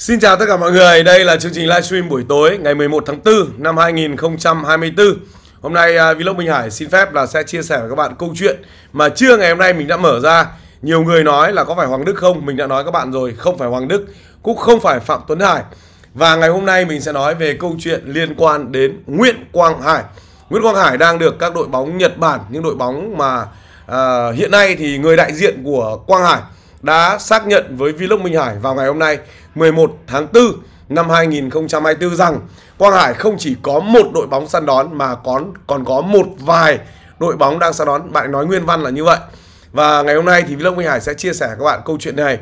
Xin chào tất cả mọi người, đây là chương trình livestream buổi tối ngày 11 tháng 4 năm 2024. Hôm nay à, Vlog Minh Hải xin phép là sẽ chia sẻ với các bạn câu chuyện mà trưa ngày hôm nay mình đã mở ra. Nhiều người nói là có phải Hoàng Đức không? Mình đã nói các bạn rồi, không phải Hoàng Đức, cũng không phải Phạm Tuấn Hải. Và ngày hôm nay mình sẽ nói về câu chuyện liên quan đến Nguyễn Quang Hải. Nguyễn Quang Hải đang được các đội bóng Nhật Bản, những đội bóng mà uh, hiện nay thì người đại diện của Quang Hải đã xác nhận với Vlog Minh Hải vào ngày hôm nay 11 tháng 4 năm 2024 rằng Quang Hải không chỉ có một đội bóng săn đón mà còn còn có một vài đội bóng đang săn đón. Bạn nói nguyên văn là như vậy. Và ngày hôm nay thì Vlog Minh Hải sẽ chia sẻ với các bạn câu chuyện này.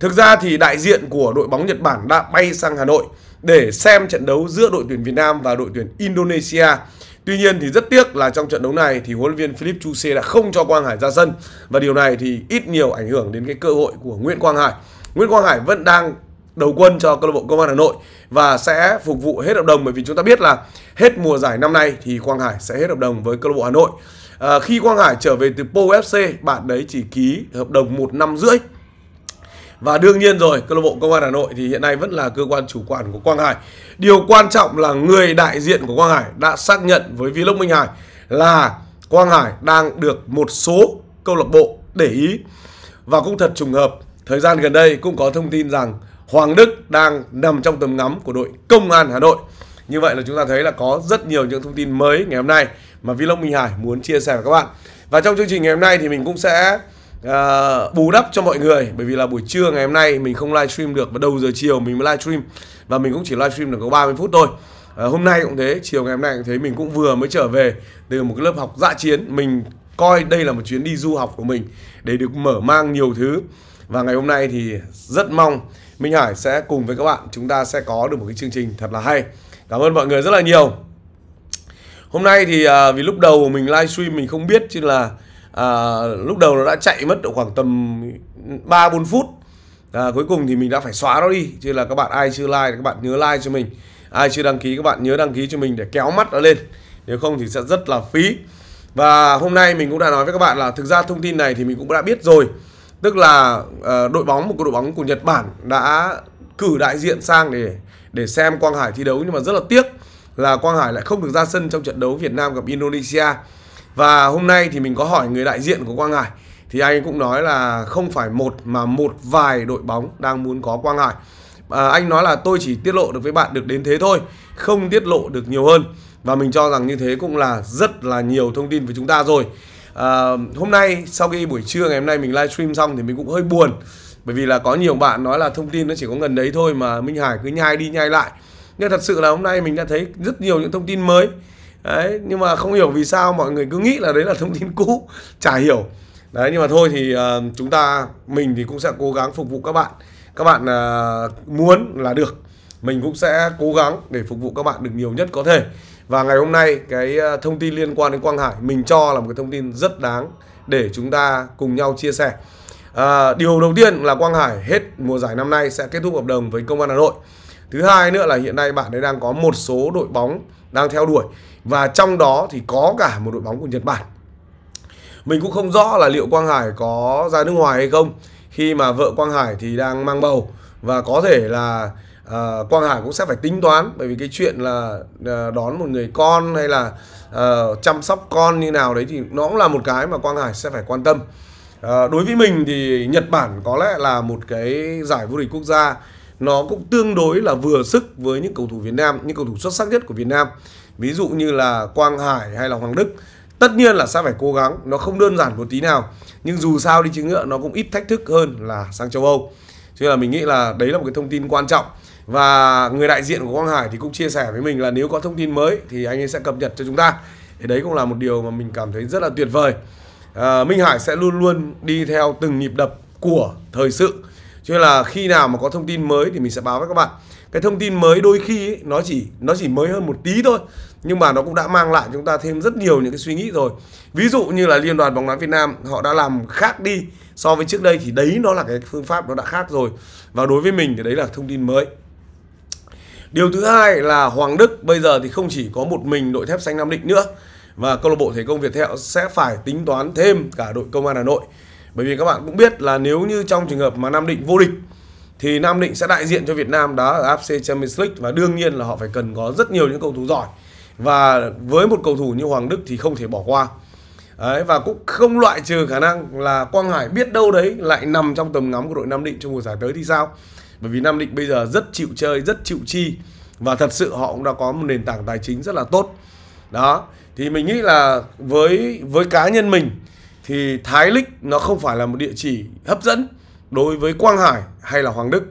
Thực ra thì đại diện của đội bóng Nhật Bản đã bay sang Hà Nội để xem trận đấu giữa đội tuyển Việt Nam và đội tuyển Indonesia Tuy nhiên thì rất tiếc là trong trận đấu này thì huấn luyện viên Philip Chu Xê đã không cho Quang Hải ra sân và điều này thì ít nhiều ảnh hưởng đến cái cơ hội của Nguyễn Quang Hải. Nguyễn Quang Hải vẫn đang đầu quân cho câu lạc bộ Công an Hà Nội và sẽ phục vụ hết hợp đồng bởi vì chúng ta biết là hết mùa giải năm nay thì Quang Hải sẽ hết hợp đồng với câu lạc bộ Hà Nội. À, khi Quang Hải trở về từ Po FC, bạn đấy chỉ ký hợp đồng một năm rưỡi và đương nhiên rồi câu lạc bộ công an hà nội thì hiện nay vẫn là cơ quan chủ quản của quang hải điều quan trọng là người đại diện của quang hải đã xác nhận với vlog minh hải là quang hải đang được một số câu lạc bộ để ý và cũng thật trùng hợp thời gian gần đây cũng có thông tin rằng hoàng đức đang nằm trong tầm ngắm của đội công an hà nội như vậy là chúng ta thấy là có rất nhiều những thông tin mới ngày hôm nay mà Vlog Minh Hải muốn chia sẻ với các bạn. Và trong chương trình ngày hôm nay thì mình cũng sẽ Ờ, bù đắp cho mọi người bởi vì là buổi trưa ngày hôm nay mình không livestream được và đầu giờ chiều mình mới livestream và mình cũng chỉ livestream được có 30 phút thôi uh, hôm nay cũng thế chiều ngày hôm nay cũng thế mình cũng vừa mới trở về từ một cái lớp học dã dạ chiến mình coi đây là một chuyến đi du học của mình để được mở mang nhiều thứ và ngày hôm nay thì rất mong Minh Hải sẽ cùng với các bạn chúng ta sẽ có được một cái chương trình thật là hay cảm ơn mọi người rất là nhiều hôm nay thì uh, vì lúc đầu mình livestream mình không biết chứ là à, lúc đầu nó đã chạy mất độ khoảng tầm 3 4 phút à, cuối cùng thì mình đã phải xóa nó đi chứ là các bạn ai chưa like các bạn nhớ like cho mình ai chưa đăng ký các bạn nhớ đăng ký cho mình để kéo mắt nó lên nếu không thì sẽ rất là phí và hôm nay mình cũng đã nói với các bạn là thực ra thông tin này thì mình cũng đã biết rồi tức là uh, đội bóng một đội bóng của Nhật Bản đã cử đại diện sang để để xem Quang Hải thi đấu nhưng mà rất là tiếc là Quang Hải lại không được ra sân trong trận đấu Việt Nam gặp Indonesia và hôm nay thì mình có hỏi người đại diện của Quang Hải thì anh cũng nói là không phải một mà một vài đội bóng đang muốn có Quang Hải à, anh nói là tôi chỉ tiết lộ được với bạn được đến thế thôi không tiết lộ được nhiều hơn và mình cho rằng như thế cũng là rất là nhiều thông tin với chúng ta rồi à, hôm nay sau khi buổi trưa ngày hôm nay mình livestream xong thì mình cũng hơi buồn bởi vì là có nhiều bạn nói là thông tin nó chỉ có gần đấy thôi mà Minh Hải cứ nhai đi nhai lại nhưng thật sự là hôm nay mình đã thấy rất nhiều những thông tin mới đấy nhưng mà không hiểu vì sao mọi người cứ nghĩ là đấy là thông tin cũ chả hiểu đấy nhưng mà thôi thì uh, chúng ta mình thì cũng sẽ cố gắng phục vụ các bạn các bạn uh, muốn là được mình cũng sẽ cố gắng để phục vụ các bạn được nhiều nhất có thể và ngày hôm nay cái ờ, thông tin liên quan đến Quang Hải mình cho là một cái thông tin rất đáng để chúng ta cùng nhau chia sẻ à, điều đầu tiên là Quang Hải hết mùa giải năm nay sẽ kết thúc hợp đồng với Công an Hà Nội thứ hai nữa là hiện nay bạn ấy đang có một số đội bóng đang theo đuổi và trong đó thì có cả một đội bóng của Nhật Bản mình cũng không rõ là liệu Quang Hải có ra nước ngoài hay không khi mà vợ Quang Hải thì đang mang bầu và có thể là uh, Quang Hải cũng sẽ phải tính toán bởi vì cái chuyện là uh, đón một người con hay là uh, chăm sóc con như nào đấy thì nó cũng là một cái mà Quang Hải sẽ phải quan tâm uh, đối với mình thì Nhật Bản có lẽ là một cái giải vô địch quốc gia nó cũng tương đối là vừa sức với những cầu thủ Việt Nam những cầu thủ xuất sắc nhất của Việt Nam ví dụ như là Quang Hải hay là Hoàng Đức tất nhiên là sẽ phải cố gắng nó không đơn giản một tí nào nhưng dù sao đi chứng nữa nó cũng ít thách thức hơn là sang châu Âu cho nên là mình nghĩ là đấy là một cái thông tin quan trọng và người đại diện của Quang Hải thì cũng chia sẻ với mình là nếu có thông tin mới thì anh ấy sẽ cập nhật cho chúng ta thì đấy cũng là một điều mà mình cảm thấy rất là tuyệt vời à, Minh Hải sẽ luôn luôn đi theo từng nhịp đập của thời sự cho nên là khi nào mà có thông tin mới thì mình sẽ báo với các bạn cái thông tin mới đôi khi ấy, nó chỉ nó chỉ mới hơn một tí thôi nhưng mà nó cũng đã mang lại chúng ta thêm rất nhiều những cái suy nghĩ rồi ví dụ như là liên đoàn bóng đá Việt Nam họ đã làm khác đi so với trước đây thì đấy nó là cái phương pháp nó đã khác rồi và đối với mình thì đấy là thông tin mới điều thứ hai là Hoàng Đức bây giờ thì không chỉ có một mình đội thép xanh Nam Định nữa và câu lạc bộ thể công Việt Thẹo sẽ phải tính toán thêm cả đội công an Hà Nội bởi vì các bạn cũng biết là nếu như trong trường hợp mà Nam Định vô địch thì Nam Định sẽ đại diện cho Việt Nam đó ở AFC Champions League và đương nhiên là họ phải cần có rất nhiều những cầu thủ giỏi và với một cầu thủ như Hoàng Đức thì không thể bỏ qua đấy, và cũng không loại trừ khả năng là Quang Hải biết đâu đấy lại nằm trong tầm ngắm của đội Nam Định trong mùa giải tới thì sao bởi vì Nam Định bây giờ rất chịu chơi rất chịu chi và thật sự họ cũng đã có một nền tảng tài chính rất là tốt đó thì mình nghĩ là với với cá nhân mình thì Thái League nó không phải là một địa chỉ hấp dẫn đối với Quang Hải hay là Hoàng Đức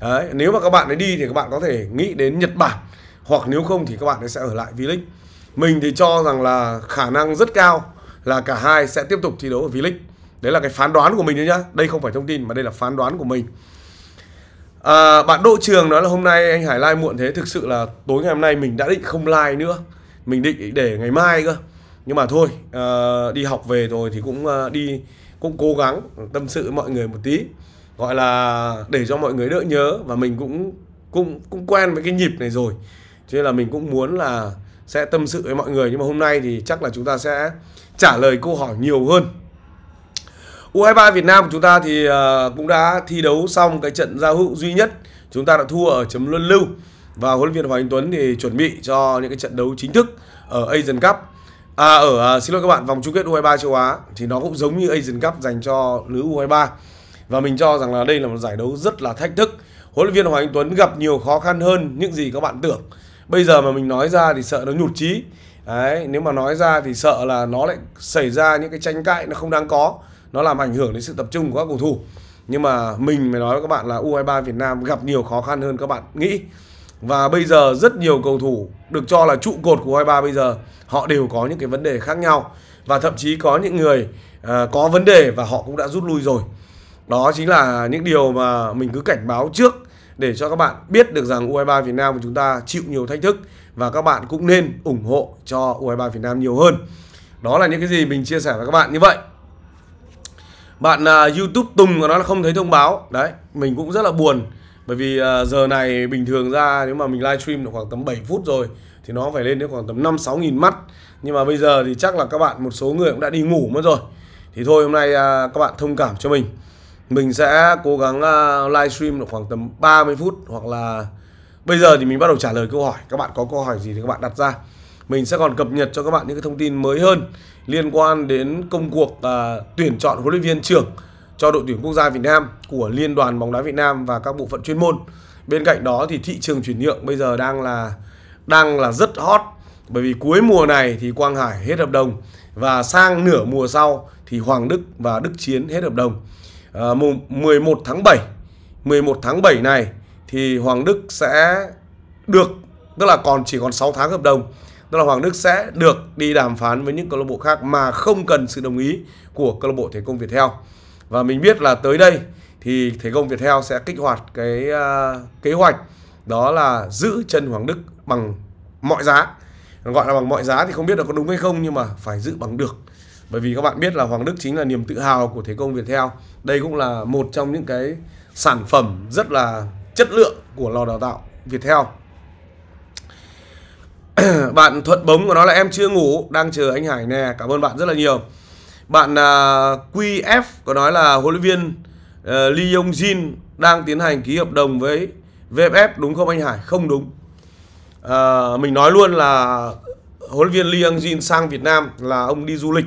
Đấy, nếu mà các bạn ấy đi thì các bạn có thể nghĩ đến Nhật Bản hoặc nếu không thì các bạn ấy sẽ ở lại V-League mình thì cho rằng là khả năng rất cao là cả hai sẽ tiếp tục thi đấu ở V-League đấy là cái phán đoán của mình đấy nhá đây không phải thông tin mà đây là phán đoán của mình à, bạn Đỗ Trường nói là hôm nay anh Hải like muộn thế thực sự là tối ngày hôm nay mình đã định không like nữa mình định để ngày mai cơ nhưng mà thôi à, đi học về rồi thì cũng à, đi cũng cố gắng tâm sự với mọi người một tí gọi là để cho mọi người đỡ nhớ và mình cũng cũng cũng quen với cái nhịp này rồi cho nên là mình cũng muốn là sẽ tâm sự với mọi người nhưng mà hôm nay thì chắc là chúng ta sẽ trả lời câu hỏi nhiều hơn U23 Việt Nam của chúng ta thì ờ, cũng đã thi đấu xong cái trận giao hữu duy nhất chúng ta đã thua ở chấm luân lưu và huấn luyện viên Hoàng Anh Tuấn thì chuẩn bị cho những cái trận đấu chính thức ở Asian Cup à, ở à, xin lỗi các bạn vòng chung kết U23 châu Á thì nó cũng giống như Asian Cup dành cho nữ U23 và mình cho rằng là đây là một giải đấu rất là thách thức. Huấn luyện viên Hoàng Anh Tuấn gặp nhiều khó khăn hơn những gì các bạn tưởng. Bây giờ mà mình nói ra thì sợ nó nhụt chí. Đấy, nếu mà nói ra thì sợ là nó lại xảy ra những cái tranh cãi nó không đáng có. Nó làm ảnh hưởng đến sự tập trung của các cầu thủ. Nhưng mà mình mới nói với các bạn là U23 Việt Nam gặp nhiều khó khăn hơn các bạn nghĩ. Và bây giờ rất nhiều cầu thủ được cho là trụ cột của U23 bây giờ họ đều có những cái vấn đề khác nhau và thậm chí có những người uh, có vấn đề và họ cũng đã rút lui rồi. Đó chính là những điều mà mình cứ cảnh báo trước để cho các bạn biết được rằng U23 Việt Nam của chúng ta chịu nhiều thách thức và các bạn cũng nên ủng hộ cho U23 Việt Nam nhiều hơn. Đó là những cái gì mình chia sẻ với các bạn như vậy. Bạn uh, YouTube Tùng của nó là không thấy thông báo. Đấy, mình cũng rất là buồn bởi vì uh, giờ này bình thường ra nếu mà mình livestream được khoảng tầm 7 phút rồi thì nó phải lên đến khoảng tầm 5 6 nghìn mắt. Nhưng mà bây giờ thì chắc là các bạn một số người cũng đã đi ngủ mất rồi. Thì thôi hôm nay uh, các bạn thông cảm cho mình mình sẽ cố gắng ờ, livestream được khoảng tầm 30 phút hoặc là bây giờ thì mình bắt đầu trả lời câu hỏi các bạn có câu hỏi gì thì các bạn đặt ra mình sẽ còn cập nhật cho các bạn những cái thông tin mới hơn liên quan đến công cuộc uh, tuyển chọn huấn luyện viên trưởng cho đội tuyển quốc gia Việt Nam của Liên đoàn bóng đá Việt Nam và các bộ phận chuyên môn. Bên cạnh đó thì thị trường chuyển nhượng bây giờ đang là đang là rất hot bởi vì cuối mùa này thì Quang Hải hết hợp đồng và sang nửa mùa sau thì Hoàng Đức và Đức Chiến hết hợp đồng à, mùng 11 tháng 7 11 tháng 7 này thì Hoàng Đức sẽ được tức là còn chỉ còn 6 tháng hợp đồng tức là Hoàng Đức sẽ được đi đàm phán với những câu lạc bộ khác mà không cần sự đồng ý của câu lạc bộ Thể công Việt Theo và mình biết là tới đây thì Thể công Việt Theo sẽ kích hoạt cái uh, kế hoạch đó là giữ chân Hoàng Đức bằng mọi giá gọi là bằng mọi giá thì không biết là có đúng hay không nhưng mà phải giữ bằng được bởi vì các bạn biết là Hoàng Đức chính là niềm tự hào của Thế Công Viettel đây cũng là một trong những cái sản phẩm rất là chất lượng của lò đào tạo Viettel bạn thuận bấm của nó là em chưa ngủ đang chờ anh Hải nè cảm ơn bạn rất là nhiều bạn à, QF có nói là huấn luyện viên à, Lee Yong Jin đang tiến hành ký hợp đồng với VFF đúng không anh Hải không đúng uh, mình nói luôn là huấn luyện viên Lee Yong Jin sang Việt Nam là ông đi du lịch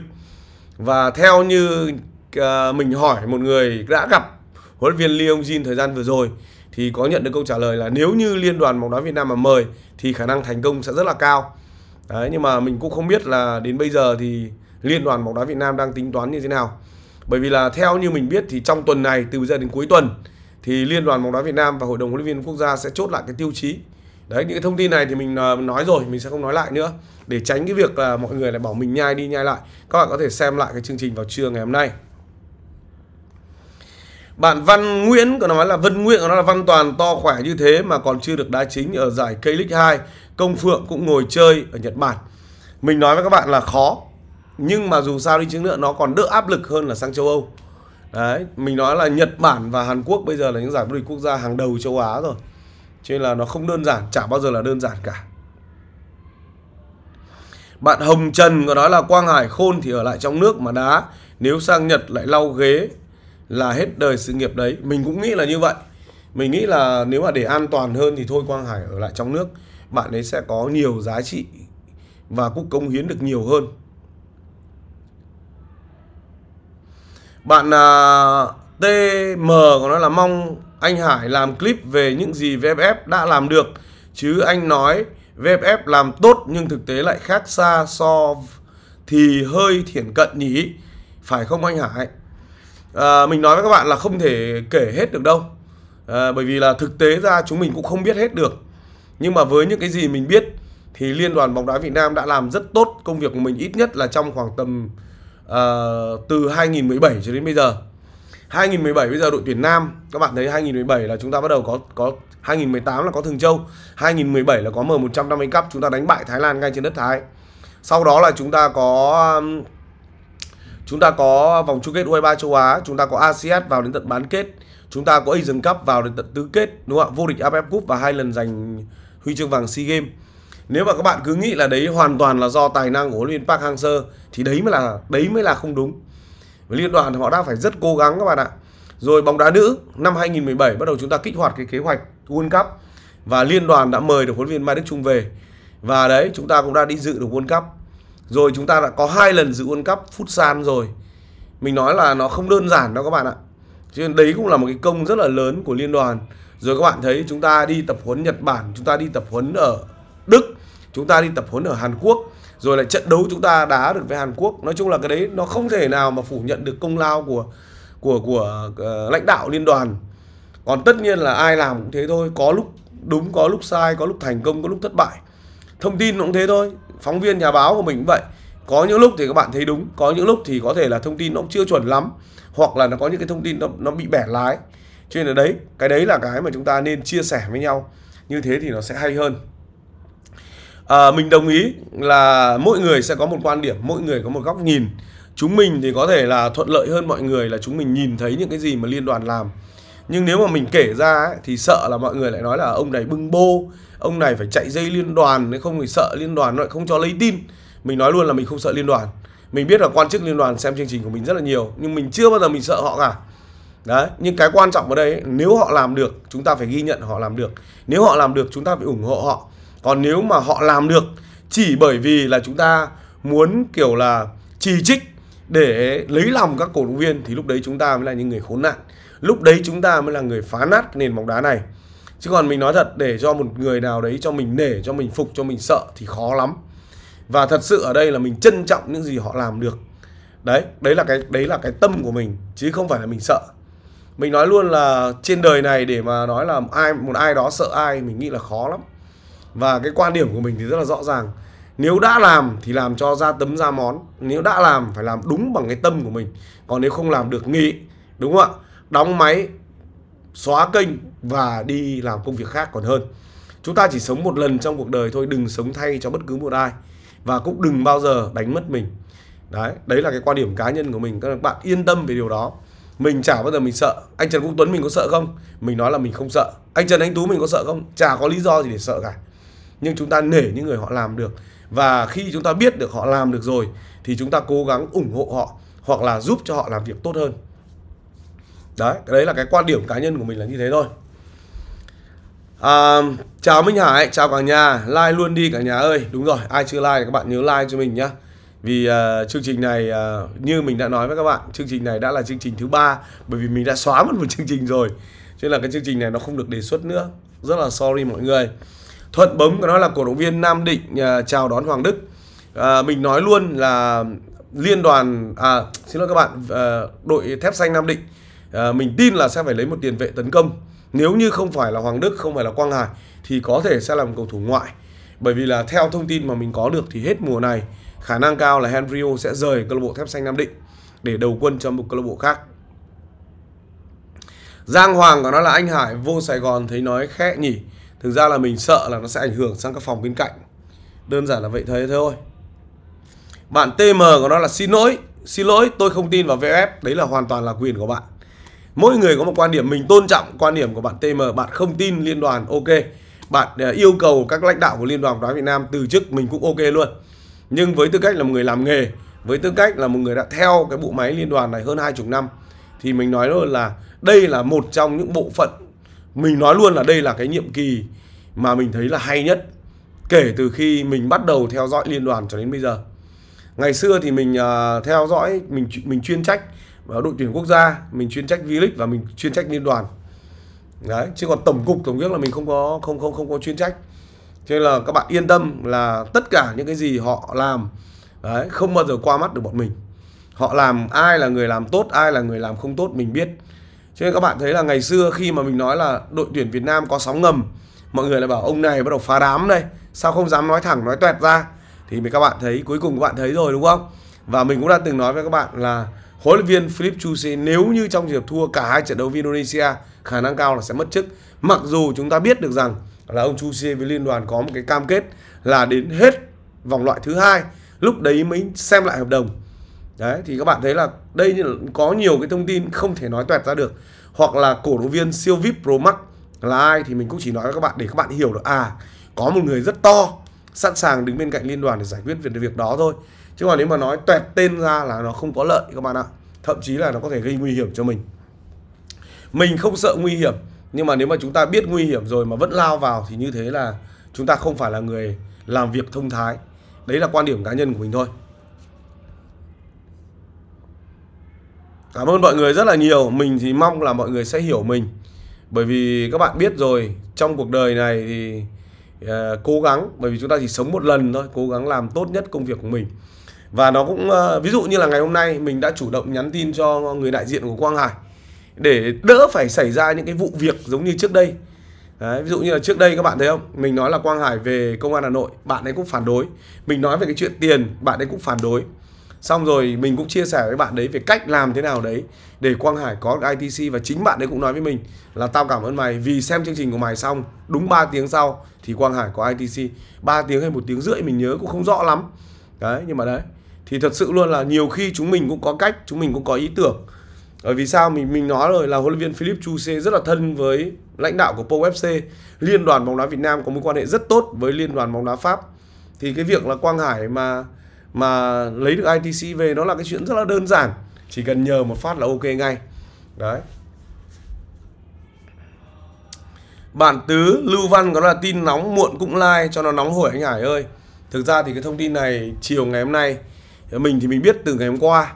và theo như uh, mình hỏi một người đã gặp huấn luyện viên Lee Hong Jin thời gian vừa rồi thì có nhận được câu trả lời là nếu như liên đoàn bóng đá Việt Nam mà mời thì khả năng thành công sẽ rất là cao. Đấy, nhưng mà mình cũng không biết là đến bây giờ thì liên đoàn bóng đá Việt Nam đang tính toán như thế nào. Bởi vì là theo như mình biết thì trong tuần này từ bây giờ đến cuối tuần thì liên đoàn bóng đá Việt Nam và hội đồng huấn luyện viên quốc gia sẽ chốt lại cái tiêu chí đấy những cái thông tin này thì mình ờ, nói rồi mình sẽ không nói lại nữa để tránh cái việc là mọi người lại bảo mình nhai đi nhai lại các bạn có thể xem lại cái chương trình vào trưa ngày hôm nay bạn Văn Nguyễn có nói là Vân Nguyễn nó là Văn Toàn to khỏe như thế mà còn chưa được đá chính ở giải K-League 2 Công Phượng cũng ngồi chơi ở Nhật Bản Mình nói với các bạn là khó Nhưng mà dù sao đi chứng nữa nó còn đỡ áp lực hơn là sang châu Âu Đấy, mình nói là Nhật Bản và Hàn Quốc bây giờ là những giải vô địch quốc gia hàng đầu châu Á rồi cho nên là nó không đơn giản, chả bao giờ là đơn giản cả. Bạn Hồng Trần có nói là Quang Hải khôn thì ở lại trong nước mà đá. Nếu sang Nhật lại lau ghế là hết đời sự nghiệp đấy. Mình cũng nghĩ là như vậy. Mình nghĩ là nếu mà để an toàn hơn thì thôi Quang Hải ở lại trong nước. Bạn ấy sẽ có nhiều giá trị và cũng công hiến được nhiều hơn. Bạn à, TM có nói là mong anh Hải làm clip về những gì VFF đã làm được chứ anh nói VFF làm tốt nhưng thực tế lại khác xa so thì hơi thiển cận nhỉ phải không anh Hải à, mình nói với các bạn là không thể kể hết được đâu à, bởi vì là thực tế ra chúng mình cũng không biết hết được nhưng mà với những cái gì mình biết thì liên đoàn bóng đá Việt Nam đã làm rất tốt công việc của mình ít nhất là trong khoảng tầm uh, từ 2017 cho đến bây giờ 2017 bây giờ đội tuyển Nam các bạn thấy 2017 là chúng ta bắt đầu có có 2018 là có Thường Châu, 2017 là có M150 Cup chúng ta đánh bại Thái Lan ngay trên đất Thái. Sau đó là chúng ta có chúng ta có vòng chung kết U23 châu Á, chúng ta có ASEAN vào đến tận bán kết, chúng ta có Asian Cup vào đến tận tứ kết, đúng không ạ? Vô địch AFF e Cup và hai lần giành huy chương vàng SEA Games. Nếu mà các bạn cứ nghĩ là đấy hoàn toàn là do tài năng của huấn luyện Park Hang-seo thì đấy mới là đấy mới là không đúng. Với liên đoàn thì họ đã phải rất cố gắng các bạn ạ. Rồi bóng đá nữ năm 2017 bắt đầu chúng ta kích hoạt cái kế hoạch World Cup và liên đoàn đã mời được huấn viên Mai Đức Trung về. Và đấy chúng ta cũng đã đi dự được World Cup. Rồi chúng ta đã có hai lần dự World Cup futsal rồi. Mình nói là nó không đơn giản đâu các bạn ạ. Cho nên đấy cũng là một cái công rất là lớn của liên đoàn. Rồi các bạn thấy chúng ta đi tập huấn Nhật Bản, chúng ta đi tập huấn ở Đức, chúng ta đi tập huấn ở Hàn Quốc rồi lại trận đấu chúng ta đá được với Hàn Quốc nói chung là cái đấy nó không thể nào mà phủ nhận được công lao của của của uh, lãnh đạo liên đoàn còn tất nhiên là ai làm cũng thế thôi có lúc đúng có lúc sai có lúc thành công có lúc thất bại thông tin cũng thế thôi phóng viên nhà báo của mình cũng vậy có những lúc thì các bạn thấy đúng có những lúc thì có thể là thông tin nó cũng chưa chuẩn lắm hoặc là nó có những cái thông tin nó, nó bị bẻ lái cho nên là đấy cái đấy là cái mà chúng ta nên chia sẻ với nhau như thế thì nó sẽ hay hơn à, mình đồng ý là mỗi người sẽ có một quan điểm mỗi người có một góc nhìn chúng mình thì có thể là thuận lợi hơn mọi người là chúng mình nhìn thấy những cái gì mà liên đoàn làm nhưng nếu mà mình kể ra ấy, thì sợ là mọi người lại nói là ông này bưng bô ông này phải chạy dây liên đoàn nếu không thì sợ liên đoàn nó lại không cho lấy tin mình nói luôn là mình không sợ liên đoàn mình biết là quan chức liên đoàn xem chương trình của mình rất là nhiều nhưng mình chưa bao giờ mình sợ họ cả đấy nhưng cái quan trọng ở đây ấy, nếu họ làm được chúng ta phải ghi nhận họ làm được nếu họ làm được chúng ta phải ủng hộ họ còn nếu mà họ làm được chỉ bởi vì là chúng ta muốn kiểu là chỉ trích để lấy lòng các cổ động viên thì lúc đấy chúng ta mới là những người khốn nạn lúc đấy chúng ta mới là người phá nát nền bóng đá này chứ còn mình nói thật để cho một người nào đấy cho mình nể cho mình phục cho mình sợ thì khó lắm và thật sự ở đây là mình trân trọng những gì họ làm được đấy đấy là cái đấy là cái tâm của mình chứ không phải là mình sợ mình nói luôn là trên đời này để mà nói là ai một ai đó sợ ai mình nghĩ là khó lắm và cái quan điểm của mình thì rất là rõ ràng nếu đã làm thì làm cho ra tấm ra món nếu đã làm phải làm đúng bằng cái tâm của mình còn nếu không làm được nghỉ đúng không ạ đóng máy xóa kênh và đi làm công việc khác còn hơn chúng ta chỉ sống một lần trong cuộc đời thôi đừng sống thay cho bất cứ một ai và cũng đừng bao giờ đánh mất mình đấy đấy là cái quan điểm cá nhân của mình các bạn yên tâm về điều đó mình chả bao giờ mình sợ anh trần quốc tuấn mình có sợ không mình nói là mình không sợ anh trần anh tú mình có sợ không chả có lý do gì để sợ cả nhưng chúng ta nể những người họ làm được và khi chúng ta biết được họ làm được rồi thì chúng ta cố gắng ủng hộ họ hoặc là giúp cho họ làm việc tốt hơn đấy cái đấy là cái quan điểm cá nhân của mình là như thế thôi à, chào Minh Hải chào cả nhà like luôn đi cả nhà ơi đúng rồi ai chưa like thì các bạn nhớ like cho mình nhé vì uh, chương trình này uh, như mình đã nói với các bạn chương trình này đã là chương trình thứ ba bởi vì mình đã xóa mất một chương trình rồi cho nên là cái chương trình này nó không được đề xuất nữa rất là sorry mọi người thuận bấm của nó là cổ động viên Nam Định uh, chào đón Hoàng Đức à, mình nói luôn là liên đoàn à xin lỗi các bạn à, đội thép xanh Nam Định à, mình tin là sẽ phải lấy một tiền vệ tấn công nếu như không phải là Hoàng Đức không phải là Quang Hải thì có thể sẽ làm cầu thủ ngoại bởi vì là theo thông tin mà mình có được thì hết mùa này khả năng cao là Henrio sẽ rời câu lạc bộ thép xanh Nam Định để đầu quân cho một câu lạc bộ khác Giang Hoàng của nó là anh Hải vô Sài Gòn thấy nói khẽ nhỉ thực ra là mình sợ là nó sẽ ảnh hưởng sang các phòng bên cạnh đơn giản là vậy thế thôi bạn TM của nó là xin lỗi xin lỗi tôi không tin vào VF đấy là hoàn toàn là quyền của bạn mỗi người có một quan điểm mình tôn trọng quan điểm của bạn TM bạn không tin liên đoàn ok bạn à, yêu cầu các lãnh đạo của liên đoàn bóng đá Việt Nam từ chức mình cũng ok luôn nhưng với tư cách là một người làm nghề với tư cách là một người đã theo cái bộ máy liên đoàn này hơn hai chục năm thì mình nói luôn là đây là một trong những bộ phận mình nói luôn là đây là cái nhiệm kỳ mà mình thấy là hay nhất kể từ khi mình bắt đầu theo dõi liên đoàn cho đến bây giờ ngày xưa thì mình uh, theo dõi mình mình chuyên trách vào đội tuyển quốc gia mình chuyên trách V League và mình chuyên trách liên đoàn đấy chứ còn tổng cục tổng quyết là mình không có không không không có chuyên trách cho nên là các bạn yên tâm là tất cả những cái gì họ làm đấy không bao giờ qua mắt được bọn mình họ làm ai là người làm tốt ai là người làm không tốt mình biết cho nên các bạn thấy là ngày xưa khi mà mình nói là đội tuyển Việt Nam có sóng ngầm mọi người lại bảo ông này bắt đầu phá đám đây sao không dám nói thẳng nói toẹt ra thì các bạn thấy cuối cùng các bạn thấy rồi đúng không và mình cũng đã từng nói với các bạn là huấn luyện viên Philip Chuse nếu như trong trường hợp thua cả hai trận đấu với Indonesia khả năng cao là sẽ mất chức mặc dù chúng ta biết được rằng là ông Chuse với liên đoàn có một cái cam kết là đến hết vòng loại thứ hai lúc đấy mới xem lại hợp đồng Đấy thì các bạn thấy là đây có nhiều cái thông tin không thể nói toẹt ra được Hoặc là cổ động viên siêu VIP Pro Max là ai thì mình cũng chỉ nói với các bạn để các bạn hiểu được À có một người rất to sẵn sàng đứng bên cạnh liên đoàn để giải quyết việc việc đó thôi Chứ còn nếu mà nói toẹt tên ra là nó không có lợi các bạn ạ Thậm chí là nó có thể gây nguy hiểm cho mình Mình không sợ nguy hiểm Nhưng mà nếu mà chúng ta biết nguy hiểm rồi mà vẫn lao vào thì như thế là chúng ta không phải là người làm việc thông thái Đấy là quan điểm cá nhân của mình thôi Cảm ơn mọi người rất là nhiều Mình thì mong là mọi người sẽ hiểu mình Bởi vì các bạn biết rồi Trong cuộc đời này thì uh, Cố gắng Bởi vì chúng ta chỉ sống một lần thôi Cố gắng làm tốt nhất công việc của mình Và nó cũng uh, Ví dụ như là ngày hôm nay Mình đã chủ động nhắn tin cho người đại diện của Quang Hải Để đỡ phải xảy ra những cái vụ việc giống như trước đây Đấy, ví dụ như là trước đây các bạn thấy không Mình nói là Quang Hải về công an Hà Nội Bạn ấy cũng phản đối Mình nói về cái chuyện tiền Bạn ấy cũng phản đối xong rồi mình cũng chia sẻ với bạn đấy về cách làm thế nào đấy để Quang Hải có ITC và chính bạn đấy cũng nói với mình là tao cảm ơn mày vì xem chương trình của mày xong đúng 3 tiếng sau thì Quang Hải có ITC 3 tiếng hay một tiếng rưỡi mình nhớ cũng không rõ lắm đấy nhưng mà đấy thì thật sự luôn là nhiều khi chúng mình cũng có cách chúng mình cũng có ý tưởng bởi vì sao mình mình nói rồi là huấn luyện viên Philip Chu C rất là thân với lãnh đạo của Pro liên đoàn bóng đá Việt Nam có mối quan hệ rất tốt với liên đoàn bóng đá Pháp thì cái việc là Quang Hải mà mà lấy được ITC về nó là cái chuyện rất là đơn giản chỉ cần nhờ một phát là ok ngay đấy bạn tứ lưu văn có là tin nóng muộn cũng like cho nó nóng hổi anh hải ơi thực ra thì cái thông tin này chiều ngày hôm nay mình thì mình biết từ ngày hôm qua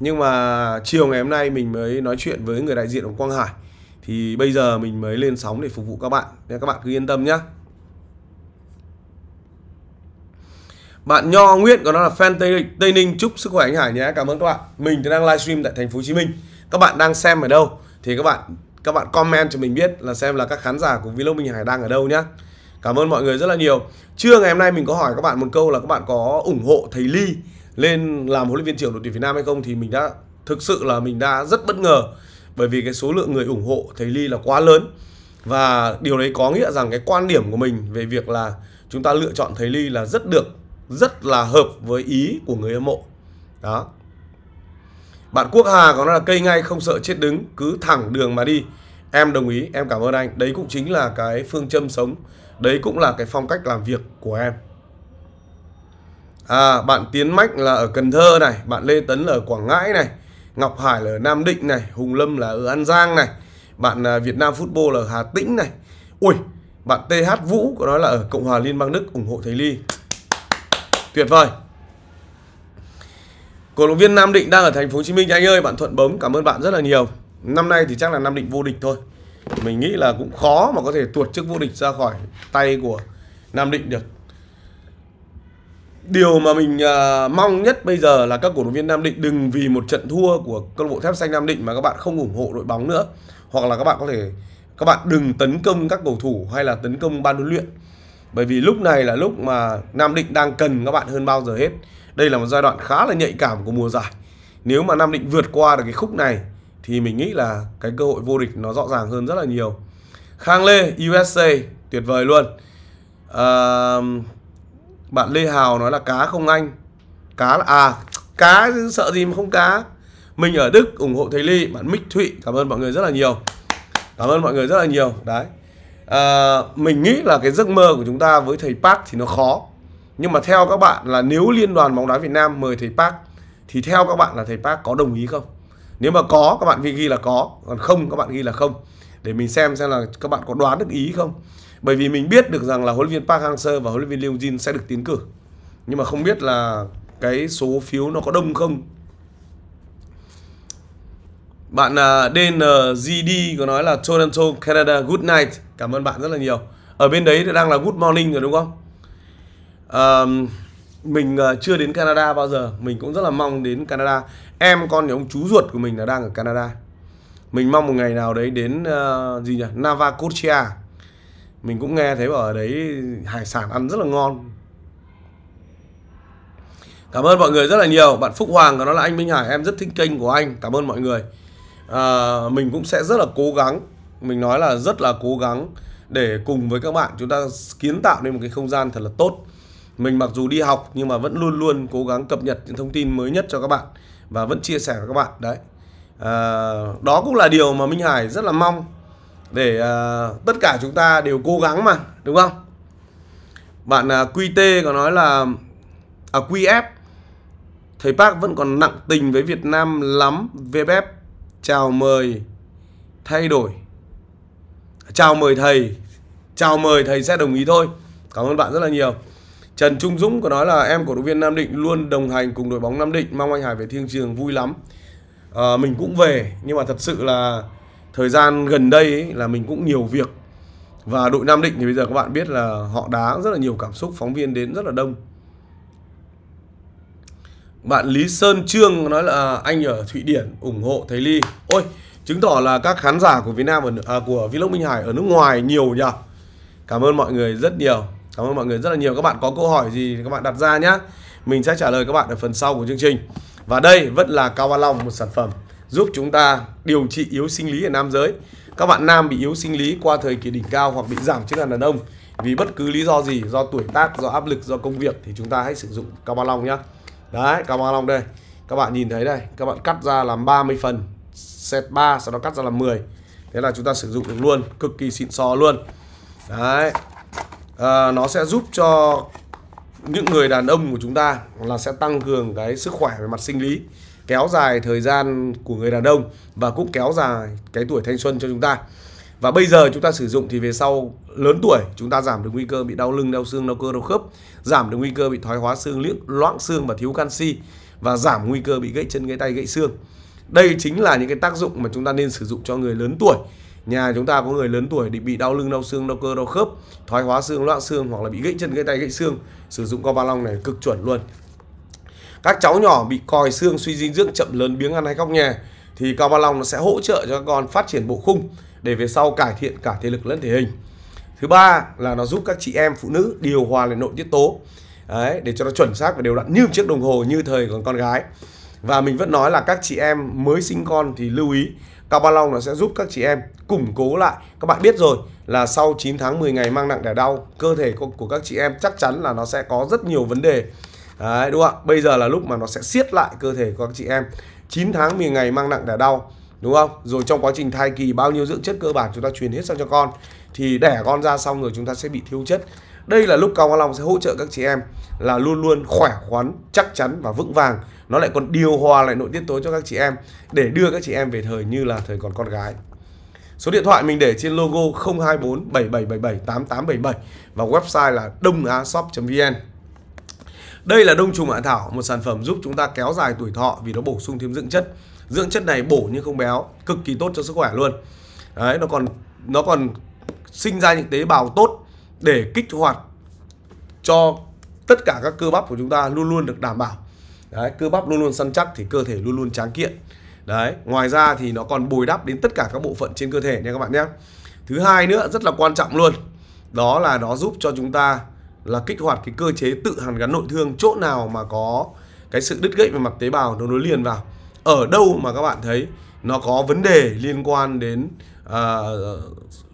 nhưng mà chiều ngày hôm nay mình mới nói chuyện với người đại diện của quang hải thì bây giờ mình mới lên sóng để phục vụ các bạn nên các bạn cứ yên tâm nhé Bạn Nho Nguyễn của nó là fan Tây, Tây Ninh chúc sức khỏe anh Hải nhé. Cảm ơn các bạn. Mình thì đang livestream tại thành phố Hồ Chí Minh. Các bạn đang xem ở đâu thì các bạn các bạn comment cho mình biết là xem là các khán giả của Vlog Minh Hải đang ở đâu nhé. Cảm ơn mọi người rất là nhiều. Trưa ngày hôm nay mình có hỏi các bạn một câu là các bạn có ủng hộ thầy Ly lên làm huấn luyện viên trưởng đội tuyển Việt Nam hay không thì mình đã thực sự là mình đã rất bất ngờ bởi vì cái số lượng người ủng hộ thầy Ly là quá lớn và điều đấy có nghĩa rằng cái quan điểm của mình về việc là chúng ta lựa chọn thầy Ly là rất được rất là hợp với ý của người hâm mộ đó bạn quốc hà có nói là cây ngay không sợ chết đứng cứ thẳng đường mà đi em đồng ý em cảm ơn anh đấy cũng chính là cái phương châm sống đấy cũng là cái phong cách làm việc của em à bạn tiến mách là ở cần thơ này bạn lê tấn là ở quảng ngãi này ngọc hải là ở nam định này hùng lâm là ở an giang này bạn à, việt nam football là ở hà tĩnh này ui bạn th vũ có nói là ở cộng hòa liên bang đức ủng hộ thầy ly tuyệt vời cổ động viên nam định đang ở thành phố hồ chí minh anh ơi bạn thuận bấm cảm ơn bạn rất là nhiều năm nay thì chắc là nam định vô địch thôi mình nghĩ là cũng khó mà có thể tuột chức vô địch ra khỏi tay của nam định được điều mà mình uh, mong nhất bây giờ là các cổ động viên Nam Định đừng vì một trận thua của câu lạc bộ Thép Xanh Nam Định mà các bạn không ủng hộ đội bóng nữa hoặc là các bạn có thể các bạn đừng tấn công các cầu thủ hay là tấn công ban huấn luyện bởi vì lúc này là lúc mà Nam Định đang cần các bạn hơn bao giờ hết. Đây là một giai đoạn khá là nhạy cảm của mùa giải. Nếu mà Nam Định vượt qua được cái khúc này thì mình nghĩ là cái cơ hội vô địch nó rõ ràng hơn rất là nhiều. Khang Lê, USA, tuyệt vời luôn. À, bạn Lê Hào nói là cá không anh. Cá là... À, cá sợ gì mà không cá. Mình ở Đức ủng hộ Thầy Ly, bạn Mích Thụy. Cảm ơn mọi người rất là nhiều. Cảm ơn mọi người rất là nhiều. Đấy à, mình nghĩ là cái giấc mơ của chúng ta với thầy Park thì nó khó nhưng mà theo các bạn là nếu liên đoàn bóng đá Việt Nam mời thầy Park thì theo các bạn là thầy Park có đồng ý không nếu mà có các bạn ghi là có còn không các bạn ghi là không để mình xem xem là các bạn có đoán được ý không bởi vì mình biết được rằng là huấn luyện viên Park Hang Seo và huấn luyện viên Liu Jin sẽ được tiến cử nhưng mà không biết là cái số phiếu nó có đông không bạn uh, à, DNGD à, có nói là Toronto Canada good night cảm ơn bạn rất là nhiều ở bên đấy đang là good morning rồi đúng không à, mình ờ, chưa đến Canada bao giờ mình cũng rất là mong đến Canada em con thì ông chú ruột của mình là đang ở Canada mình mong một ngày nào đấy đến uh, gì nhỉ Navacochia mình cũng nghe thấy ở đấy hải sản ăn rất là ngon cảm ơn mọi người rất là nhiều bạn Phúc Hoàng và nó là anh Minh Hải em rất thích kênh của anh cảm ơn mọi người à, mình cũng sẽ rất là cố gắng mình nói là rất là cố gắng để cùng với các bạn chúng ta kiến tạo nên một cái không gian thật là tốt mình mặc dù đi học nhưng mà vẫn luôn luôn cố gắng cập nhật những thông tin mới nhất cho các bạn và vẫn chia sẻ với các bạn đấy à, đó cũng là điều mà Minh Hải rất là mong để à, tất cả chúng ta đều cố gắng mà đúng không bạn à, QT có nói là à, QF thầy Park vẫn còn nặng tình với Việt Nam lắm VBF chào mời thay đổi chào mời thầy chào mời thầy sẽ đồng ý thôi cảm ơn bạn rất là nhiều Trần Trung Dũng có nói là em cổ động viên Nam Định luôn đồng hành cùng đội bóng Nam Định mong anh Hải về thiên trường vui lắm à, mình cũng về nhưng mà thật sự là thời gian gần đây ấy, là mình cũng nhiều việc và đội Nam Định thì bây giờ các bạn biết là họ đá rất là nhiều cảm xúc phóng viên đến rất là đông bạn Lý Sơn Trương nói là anh ở Thụy Điển ủng hộ Thầy Ly ôi chứng tỏ là các khán giả của Việt Nam ở à, của Vlog Minh Hải ở nước ngoài nhiều nhỉ cảm ơn mọi người rất nhiều cảm ơn mọi người rất là nhiều các bạn có câu hỏi gì các bạn đặt ra nhé mình sẽ trả lời các bạn ở phần sau của chương trình và đây vẫn là cao ba long một sản phẩm giúp chúng ta điều trị yếu sinh lý ở nam giới các bạn nam bị yếu sinh lý qua thời kỳ đỉnh cao hoặc bị giảm chức năng đàn ông vì bất cứ lý do gì do tuổi tác do áp lực do công việc thì chúng ta hãy sử dụng cao ba long nhé đấy cao ba long đây các bạn nhìn thấy đây các bạn cắt ra làm 30 phần set 3 sau đó cắt ra là 10 thế là chúng ta sử dụng được luôn cực kỳ xịn sò luôn đấy à, nó sẽ giúp cho những người đàn ông của chúng ta là sẽ tăng cường cái sức khỏe về mặt sinh lý kéo dài thời gian của người đàn ông và cũng kéo dài cái tuổi thanh xuân cho chúng ta và bây giờ chúng ta sử dụng thì về sau lớn tuổi chúng ta giảm được nguy cơ bị đau lưng, đau xương, đau cơ, đau khớp, giảm được nguy cơ bị thoái hóa xương, loãng xương và thiếu canxi và giảm nguy cơ bị gãy chân, gãy tay, gãy xương đây chính là những cái tác dụng mà chúng ta nên sử dụng cho người lớn tuổi nhà chúng ta có người lớn tuổi thì bị đau lưng đau xương đau cơ đau khớp thoái hóa xương loãng xương hoặc là bị gãy chân gãy tay gãy xương sử dụng co ba long này cực chuẩn luôn các cháu nhỏ bị còi xương suy dinh dưỡng chậm lớn biếng ăn hay khóc nhè thì cao ba long nó sẽ hỗ trợ cho các con phát triển bộ khung để về sau cải thiện cả thể lực lẫn thể hình thứ ba là nó giúp các chị em phụ nữ điều hòa lại nội tiết tố Đấy, để cho nó chuẩn xác và đều đặn như chiếc đồng hồ như thời còn con gái và mình vẫn nói là các chị em mới sinh con thì lưu ý cao ba long nó sẽ giúp các chị em củng cố lại các bạn biết rồi là sau 9 tháng 10 ngày mang nặng đẻ đau cơ thể của các chị em chắc chắn là nó sẽ có rất nhiều vấn đề Đấy, đúng không ạ? Bây giờ là lúc mà nó sẽ siết lại cơ thể của các chị em 9 tháng 10 ngày mang nặng đẻ đau Đúng không? Rồi trong quá trình thai kỳ bao nhiêu dưỡng chất cơ bản chúng ta truyền hết sang cho con Thì đẻ con ra xong rồi chúng ta sẽ bị thiếu chất Đây là lúc Cao Hoa Long sẽ hỗ trợ các chị em Là luôn luôn khỏe khoắn, chắc chắn và vững vàng nó lại còn điều hòa lại nội tiết tố cho các chị em để đưa các chị em về thời như là thời còn con gái Số điện thoại mình để trên logo 024 7777 8877 và website là đôngashop.vn. Đây là đông trùng hạ thảo, một sản phẩm giúp chúng ta kéo dài tuổi thọ vì nó bổ sung thêm dưỡng chất. Dưỡng chất này bổ nhưng không béo, cực kỳ tốt cho sức khỏe luôn. Đấy, nó còn nó còn sinh ra những tế bào tốt để kích hoạt cho tất cả các cơ bắp của chúng ta luôn luôn được đảm bảo đấy cơ bắp luôn luôn săn chắc thì cơ thể luôn luôn tráng kiện đấy ngoài ra thì nó còn bồi đắp đến tất cả các bộ phận trên cơ thể nha các bạn nhé thứ hai nữa rất là quan trọng luôn đó là nó giúp cho chúng ta là kích hoạt cái cơ chế tự hàn gắn nội thương chỗ nào mà có cái sự đứt gãy về mặt tế bào nó nối liền vào ở đâu mà các bạn thấy nó có vấn đề liên quan đến à,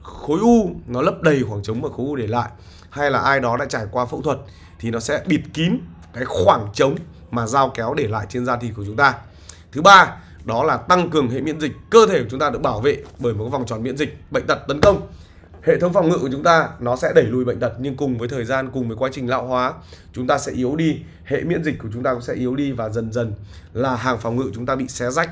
khối u nó lấp đầy khoảng trống mà khối u để lại hay là ai đó đã trải qua phẫu thuật thì nó sẽ bịt kín cái khoảng trống mà dao kéo để lại trên da thịt của chúng ta thứ ba đó là tăng cường hệ miễn dịch cơ thể của chúng ta được bảo vệ bởi một vòng tròn miễn dịch bệnh tật tấn công hệ thống phòng ngự của chúng ta nó sẽ đẩy lùi bệnh tật nhưng cùng với thời gian cùng với quá trình lão hóa chúng ta sẽ yếu đi hệ miễn dịch của chúng ta cũng sẽ yếu đi và dần dần là hàng phòng ngự chúng ta bị xé rách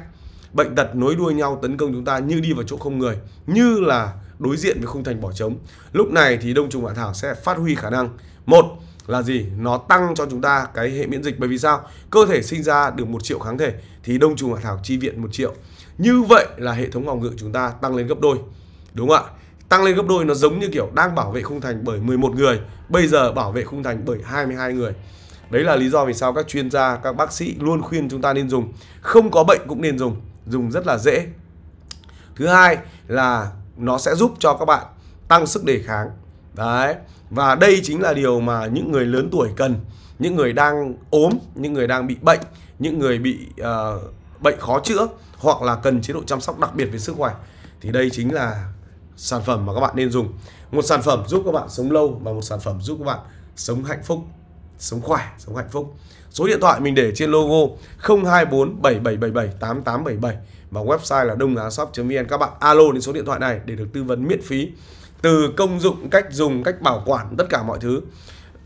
bệnh tật nối đuôi nhau tấn công chúng ta như đi vào chỗ không người như là đối diện với khung thành bỏ trống lúc này thì đông trùng hạ thảo sẽ phát huy khả năng một là gì nó tăng cho chúng ta cái hệ miễn dịch bởi vì sao cơ thể sinh ra được một triệu kháng thể thì đông trùng hạ thảo chi viện một triệu như vậy là hệ thống phòng ngự chúng ta tăng lên gấp đôi đúng không ạ tăng lên gấp đôi nó giống như kiểu đang bảo vệ khung thành bởi 11 người bây giờ bảo vệ khung thành bởi 22 người đấy là lý do vì sao các chuyên gia các bác sĩ luôn khuyên chúng ta nên dùng không có bệnh cũng nên dùng dùng rất là dễ thứ hai là nó sẽ giúp cho các bạn tăng sức đề kháng đấy và đây chính là điều mà những người lớn tuổi cần, những người đang ốm, những người đang bị bệnh, những người bị uh, bệnh khó chữa hoặc là cần chế độ chăm sóc đặc biệt về sức khỏe thì đây chính là sản phẩm mà các bạn nên dùng. Một sản phẩm giúp các bạn sống lâu và một sản phẩm giúp các bạn sống hạnh phúc, sống khỏe, sống hạnh phúc. Số điện thoại mình để trên logo 024 7777 8877 và website là đông vn các bạn alo đến số điện thoại này để được tư vấn miễn phí từ công dụng cách dùng cách bảo quản tất cả mọi thứ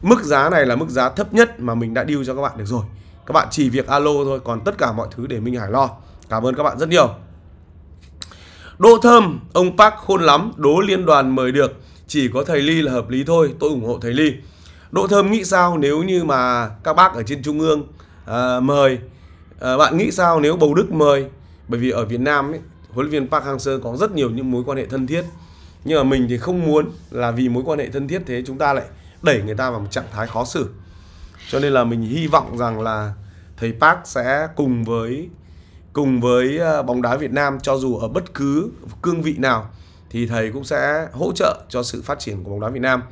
mức giá này là mức giá thấp nhất mà mình đã deal cho các bạn được rồi các bạn chỉ việc alo thôi còn tất cả mọi thứ để Minh Hải lo cảm ơn các bạn rất nhiều Đỗ Thơm, ông Park khôn lắm, đố liên đoàn mời được Chỉ có thầy Ly là hợp lý thôi, tôi ủng hộ thầy Ly Đỗ Thơm nghĩ sao nếu như mà các bác ở trên Trung ương à, mời à, Bạn nghĩ sao nếu Bầu Đức mời Bởi vì ở Việt Nam ấy, huấn luyện viên Park Hang-seo có rất nhiều những mối quan hệ thân thiết nhưng mà mình thì không muốn là vì mối quan hệ thân thiết thế chúng ta lại đẩy người ta vào một trạng thái khó xử cho nên là mình hy vọng rằng là thầy Park sẽ cùng với cùng với ờ, bóng đá Việt Nam cho dù ở bất cứ cương vị nào thì thầy cũng sẽ hỗ trợ cho sự phát triển của bóng đá Việt Nam.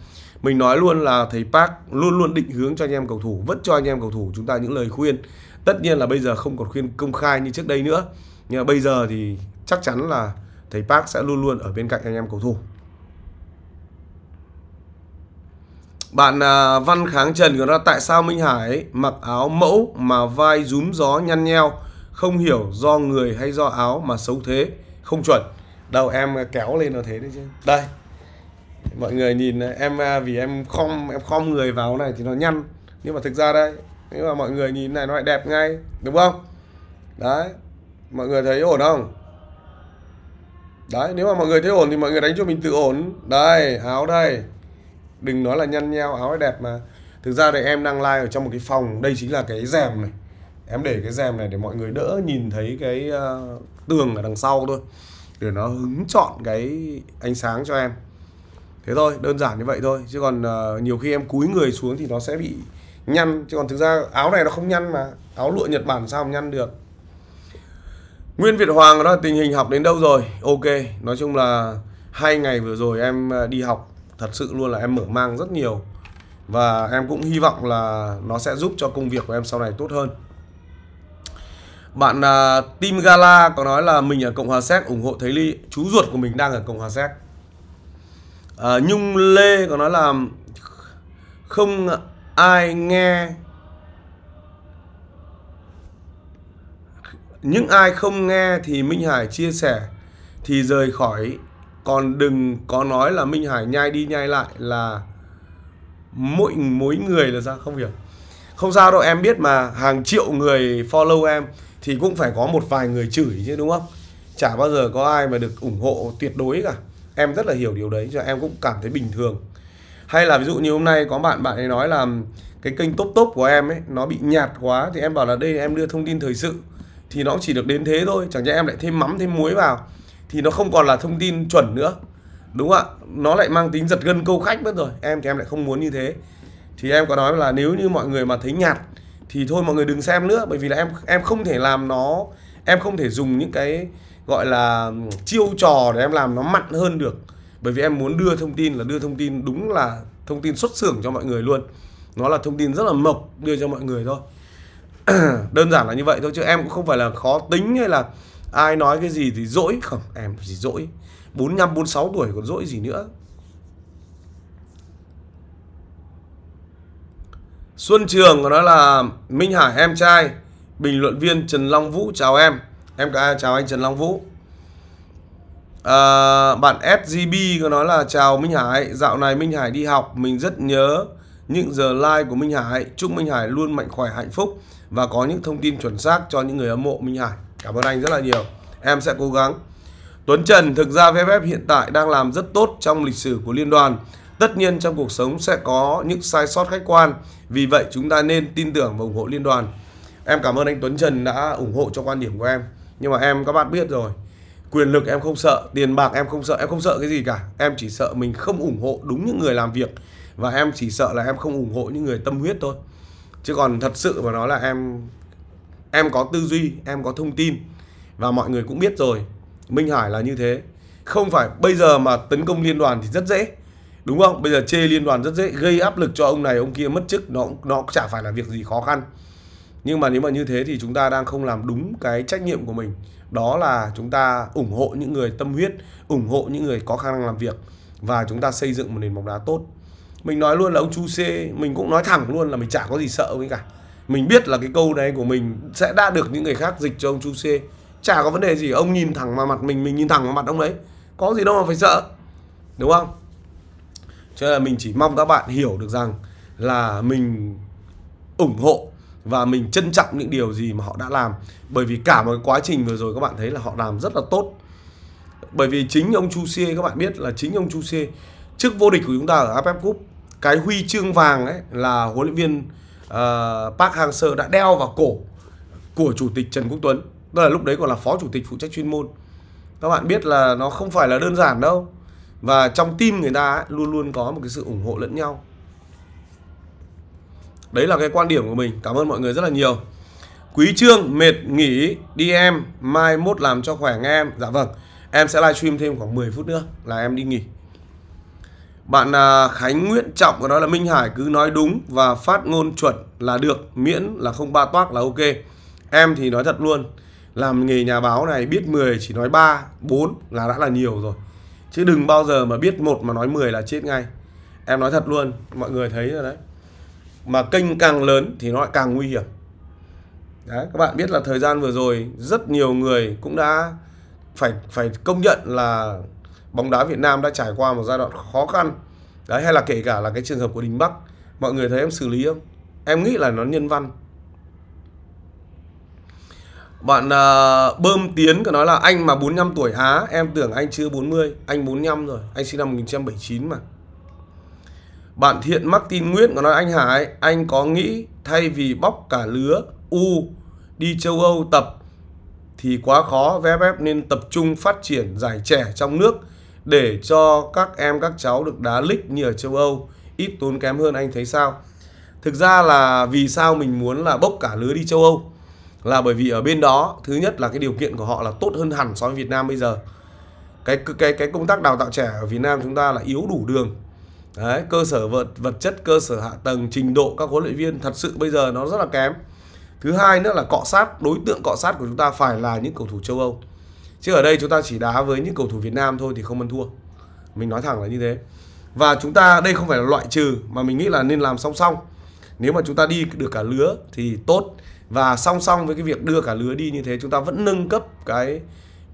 Mình nói luôn là thầy Park luôn luôn định hướng cho anh em cầu thủ, vẫn cho anh em cầu thủ chúng ta những lời khuyên. Tất nhiên là bây giờ không còn khuyên công khai như trước đây nữa. Nhưng mà bây giờ thì chắc chắn là thầy Park sẽ luôn luôn ở bên cạnh anh em cầu thủ Bạn à, Văn Kháng Trần của là tại sao Minh Hải mặc áo mẫu mà vai rúm gió nhăn nheo không hiểu do người hay do áo mà xấu thế không chuẩn đầu em kéo lên là thế đấy chứ đây mọi người nhìn em à, vì em khom em khom người vào này thì nó nhăn nhưng mà thực ra đây nếu mà mọi người nhìn này nó lại đẹp ngay đúng không đấy mọi người thấy ổn không đấy nếu mà mọi người thấy ổn thì mọi người đánh cho mình tự ổn đây áo đây đừng nói là nhăn nheo áo đẹp mà thực ra thì em đang live ở trong một cái phòng đây chính là cái rèm này em để cái rèm này để mọi người đỡ nhìn thấy cái uh, tường ở đằng sau thôi để nó hứng chọn cái ánh sáng cho em thế thôi đơn giản như vậy thôi chứ còn uh, nhiều khi em cúi người xuống thì nó sẽ bị nhăn chứ còn thực ra áo này nó không nhăn mà áo lụa nhật bản sao mà nhăn được Nguyên Việt Hoàng đó tình hình học đến đâu rồi Ok nói chung là hai ngày vừa rồi em ờ, đi học thật sự luôn là em mở mang rất nhiều và em cũng hy vọng là nó sẽ giúp cho công việc của em sau này tốt hơn bạn uh, ờ, Team Gala có nói là mình ở Cộng hòa Séc ủng hộ Thấy Ly Chú ruột của mình đang ở Cộng hòa Séc uh, Nhung Lê có nói là Không ai nghe những vâng. ai không nghe thì Minh Hải chia sẻ thì rời khỏi còn đừng có nói là Minh Hải nhai đi nhai lại là mỗi mỗi người là ra không hiểu không sao đâu em biết mà hàng triệu người follow em thì cũng phải có một vài người chửi chứ đúng không chả bao giờ có ai mà được ủng hộ tuyệt đối cả em rất là hiểu điều đấy cho em cũng cảm thấy bình thường hay là ví dụ như hôm nay có bạn bạn ấy nói là cái kênh top top của em ấy nó bị nhạt quá thì em bảo là đây em đưa thông tin thời sự thì nó chỉ được đến thế thôi chẳng nhẽ em lại thêm mắm thêm muối vào thì nó không còn là thông tin chuẩn nữa đúng không ạ nó lại mang tính giật gân câu khách mất rồi em thì em lại không muốn như thế thì em có nói là nếu như mọi người mà thấy nhạt thì thôi mọi người đừng xem nữa bởi vì là em em không thể làm nó em không thể dùng những cái gọi là chiêu trò để em làm nó mặn hơn được bởi vì em muốn đưa thông tin là đưa thông tin đúng là thông tin xuất xưởng cho mọi người luôn nó là thông tin rất là mộc đưa cho mọi người thôi đơn giản là như vậy thôi chứ em cũng không phải là khó tính hay là ai nói cái gì thì dỗi không em gì dỗi 45 46 tuổi còn dỗi gì nữa Xuân Trường nói là Minh Hải em trai Bình luận viên Trần Long Vũ chào em Em cả chào anh Trần Long Vũ à, Bạn SGB có nói là chào Minh Hải Dạo này Minh Hải đi học Mình rất nhớ những giờ live của Minh Hải. Chúc Minh Hải luôn mạnh khỏe, hạnh phúc và có những thông tin chuẩn xác cho những người hâm mộ Minh Hải. Cảm ơn anh rất là nhiều. Em sẽ cố gắng. Tuấn Trần thực ra VFF hiện tại đang làm rất tốt trong lịch sử của liên đoàn. Tất nhiên trong cuộc sống sẽ có những sai sót khách quan. Vì vậy chúng ta nên tin tưởng và ủng hộ liên đoàn. Em cảm ơn anh Tuấn Trần đã ủng hộ cho quan điểm của em. Nhưng mà em các bạn biết rồi. Quyền lực em không sợ, tiền bạc em không sợ, em không sợ cái gì cả. Em chỉ sợ mình không ủng hộ đúng những người làm việc và em chỉ sợ là em không ủng hộ những người tâm huyết thôi chứ còn thật sự mà nói là em em có tư duy em có thông tin và mọi người cũng biết rồi minh hải là như thế không phải bây giờ mà tấn công liên đoàn thì rất dễ đúng không bây giờ chê liên đoàn rất dễ gây áp lực cho ông này ông kia mất chức nó nó chả phải là việc gì khó khăn nhưng mà nếu mà như thế thì chúng ta đang không làm đúng cái trách nhiệm của mình đó là chúng ta ủng hộ những người tâm huyết ủng hộ những người có khả năng làm việc và chúng ta xây dựng một nền bóng đá tốt mình nói luôn là ông chu C, mình cũng nói thẳng luôn là mình chả có gì sợ với cả mình biết là cái câu này của mình sẽ đã được những người khác dịch cho ông chu C, chả có vấn đề gì ông nhìn thẳng vào mặt mình mình nhìn thẳng vào mặt ông đấy có gì đâu mà phải sợ đúng không cho nên là mình chỉ mong các bạn hiểu được rằng là mình ủng hộ và mình trân trọng những điều gì mà họ đã làm bởi vì cả một cái quá trình vừa rồi các bạn thấy là họ làm rất là tốt bởi vì chính ông Chu C các bạn biết là chính ông Chu C trước vô địch của chúng ta ở AFF Cup cái huy chương vàng ấy là huấn luyện viên uh, Park Hang Seo đã đeo vào cổ của chủ tịch Trần Quốc Tuấn tức là lúc đấy còn là phó chủ tịch phụ trách chuyên môn các bạn biết là nó không phải là đơn giản đâu và trong tim người ta ấy, luôn luôn có một cái sự ủng hộ lẫn nhau đấy là cái quan điểm của mình cảm ơn mọi người rất là nhiều quý trương mệt nghỉ đi em mai mốt làm cho khỏe nghe em dạ vâng em sẽ livestream thêm khoảng 10 phút nữa là em đi nghỉ bạn à, Khánh Nguyễn Trọng có nói là Minh Hải cứ nói đúng và phát ngôn chuẩn là được, miễn là không ba toác là ok. Em thì nói thật luôn, làm nghề nhà báo này biết 10 chỉ nói 3, 4 là đã là nhiều rồi. Chứ đừng bao giờ mà biết một mà nói 10 là chết ngay. Em nói thật luôn, mọi người thấy rồi đấy. Mà kênh càng lớn thì nó lại càng nguy hiểm. Đấy, các bạn biết là thời gian vừa rồi rất nhiều người cũng đã phải phải công nhận là bóng đá Việt Nam đã trải qua một giai đoạn khó khăn đấy hay là kể cả là cái trường hợp của Đình Bắc mọi người thấy em xử lý không em nghĩ là nó nhân văn bạn uh, bơm tiến có nói là anh mà 45 tuổi há em tưởng anh chưa 40 anh 45 rồi anh sinh năm 1979 mà bạn thiện Martin tin nguyễn có nói anh hải anh có nghĩ thay vì bóc cả lứa u đi châu âu tập thì quá khó vff nên tập trung phát triển giải trẻ trong nước để cho các em các cháu được đá lích như ở châu Âu ít tốn kém hơn anh thấy sao thực ra là vì sao mình muốn là bốc cả lứa đi châu Âu là bởi vì ở bên đó thứ nhất là cái điều kiện của họ là tốt hơn hẳn so với Việt Nam bây giờ cái cái cái công tác đào tạo trẻ ở Việt Nam chúng ta là yếu đủ đường Đấy, cơ sở vật vật chất cơ sở hạ tầng trình độ các huấn luyện viên thật sự bây giờ nó rất là kém thứ hai nữa là cọ sát đối tượng cọ sát của chúng ta phải là những cầu thủ châu Âu chứ ở đây chúng ta chỉ đá với những cầu thủ Việt Nam thôi thì không ăn thua mình nói thẳng là như thế và chúng ta đây không phải là loại trừ mà mình nghĩ là nên làm song song nếu mà chúng ta đi được cả lứa thì tốt và song song với cái việc đưa cả lứa đi như thế chúng ta vẫn nâng cấp cái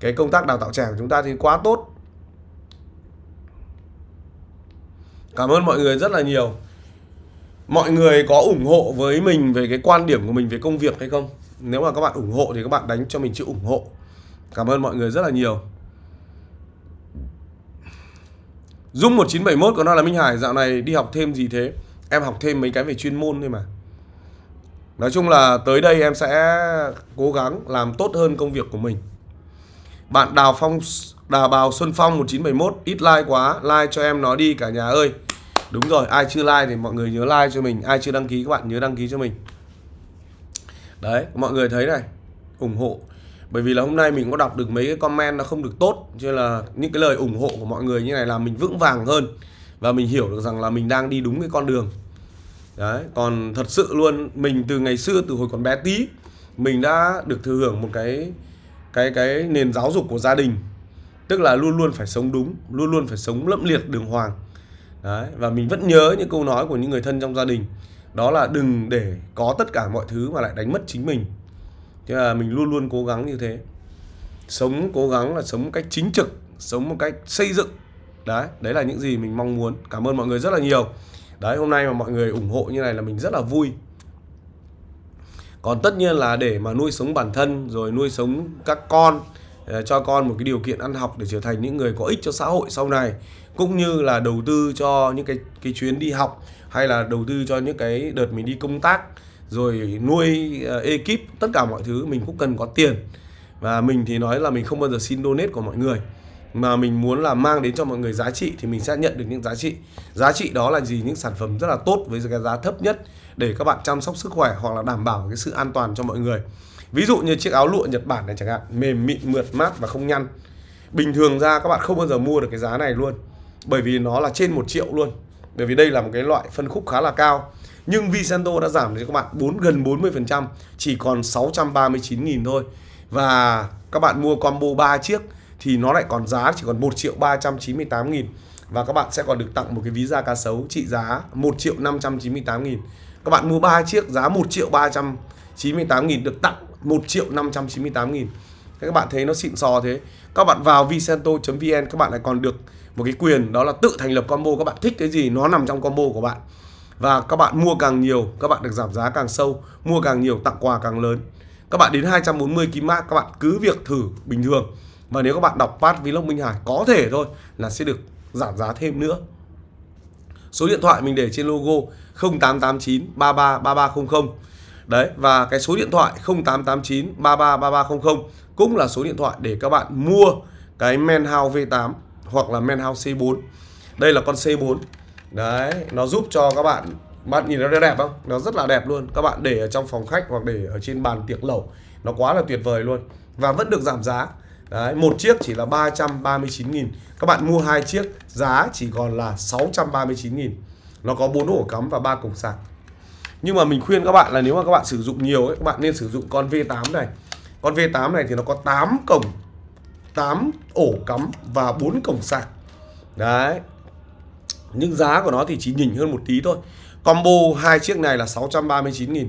cái công tác đào tạo trẻ của chúng ta thì quá tốt cảm ơn mọi người rất là nhiều mọi người có ủng hộ với mình về cái quan điểm của mình về công việc hay không nếu mà các bạn ủng hộ thì các bạn đánh cho mình chữ ủng hộ Cảm ơn mọi người rất là nhiều Dung 1971 của nó là Minh Hải Dạo này đi học thêm gì thế Em học thêm mấy cái về chuyên môn thôi mà Nói chung là tới đây em sẽ cố gắng làm tốt hơn công việc của mình Bạn Đào Phong đào Bào Xuân Phong 1971 Ít like quá, like cho em nó đi cả nhà ơi Đúng rồi, ai chưa like thì mọi người nhớ like cho mình Ai chưa đăng ký các bạn nhớ đăng ký cho mình Đấy, mọi người thấy này ủng hộ bởi vì là hôm nay mình có đọc được mấy cái comment nó không được tốt cho là những cái lời ủng hộ của mọi người như này là mình vững vàng hơn và mình hiểu được rằng là mình đang đi đúng cái con đường đấy còn thật sự luôn mình từ ngày xưa từ hồi còn bé tí mình đã được thừa hưởng một cái cái cái nền giáo dục của gia đình tức là luôn luôn phải sống đúng luôn luôn phải sống lẫm liệt đường hoàng đấy và mình vẫn nhớ những câu nói của những người thân trong gia đình đó là đừng để có tất cả mọi thứ mà lại đánh mất chính mình thế là mình luôn luôn cố gắng như thế sống cố gắng là sống một cách chính trực sống một cách xây dựng đấy đấy là những gì mình mong muốn cảm ơn mọi người rất là nhiều đấy hôm nay mà mọi người ủng hộ như này là mình rất là vui còn tất nhiên là để mà nuôi sống bản thân rồi nuôi sống các con ờ, cho con một cái điều kiện ăn học để trở thành những người có ích cho xã hội sau này cũng như là đầu tư cho những cái cái chuyến đi học hay là đầu tư cho những cái đợt mình đi công tác rồi nuôi uh, ekip tất cả mọi thứ mình cũng cần có tiền và mình thì nói là mình không bao giờ xin donate của mọi người mà mình muốn là mang đến cho mọi người giá trị thì mình sẽ nhận được những giá trị giá trị đó là gì những sản phẩm rất là tốt với cái giá thấp nhất để các bạn chăm sóc sức khỏe hoặc là đảm bảo cái sự an toàn cho mọi người ví dụ như chiếc áo lụa Nhật Bản này chẳng hạn mềm mịn mượt mát và không nhăn bình thường ra các bạn không bao giờ mua được cái giá này luôn bởi vì nó là trên một triệu luôn bởi vì đây là một cái loại phân khúc khá là cao nhưng Visanto đã giảm đến các bạn 4 gần 40% chỉ còn 639.000 thôi và các bạn mua combo 3 chiếc thì nó lại còn giá chỉ còn 1 triệu 398 nghìn và các bạn sẽ còn được tặng một cái ví da cá sấu trị giá 1 triệu 598 nghìn các bạn mua 3 chiếc giá 1 triệu 398 nghìn được tặng 1 triệu 598 nghìn Thế các bạn thấy nó xịn sò thế các bạn vào vicento.vn các bạn lại còn được một cái quyền đó là tự thành lập combo các bạn thích cái gì nó nằm trong combo của bạn và các bạn mua càng nhiều các bạn được giảm giá càng sâu mua càng nhiều tặng quà càng lớn các bạn đến 240 mã các bạn cứ việc thử bình thường và nếu các bạn đọc phát vlog Minh Hải có thể thôi là sẽ được giảm giá thêm nữa số điện thoại mình để trên logo 0889 33 3300 đấy và cái số điện thoại 0889 33 3300 cũng là số điện thoại để các bạn mua cái Manhouse V8 hoặc là Manhouse C4 đây là con C4 Đấy, nó giúp cho các bạn bạn nhìn nó đẹp không? Nó rất là đẹp luôn. Các bạn để ở trong phòng khách hoặc để ở trên bàn tiệc lẩu, nó quá là tuyệt vời luôn. Và vẫn được giảm giá. Đấy, một chiếc chỉ là 339 000 Các bạn mua hai chiếc, giá chỉ còn là 639 000 Nó có bốn ổ cắm và ba cổng sạc. Nhưng mà mình khuyên các bạn là nếu mà các bạn sử dụng nhiều ấy, các bạn nên sử dụng con V8 này. Con V8 này thì nó có 8 cổng 8 ổ cắm và 4 cổng sạc. Đấy, nhưng giá của nó thì chỉ nhỉnh hơn một tí thôi combo hai chiếc này là 639 nghìn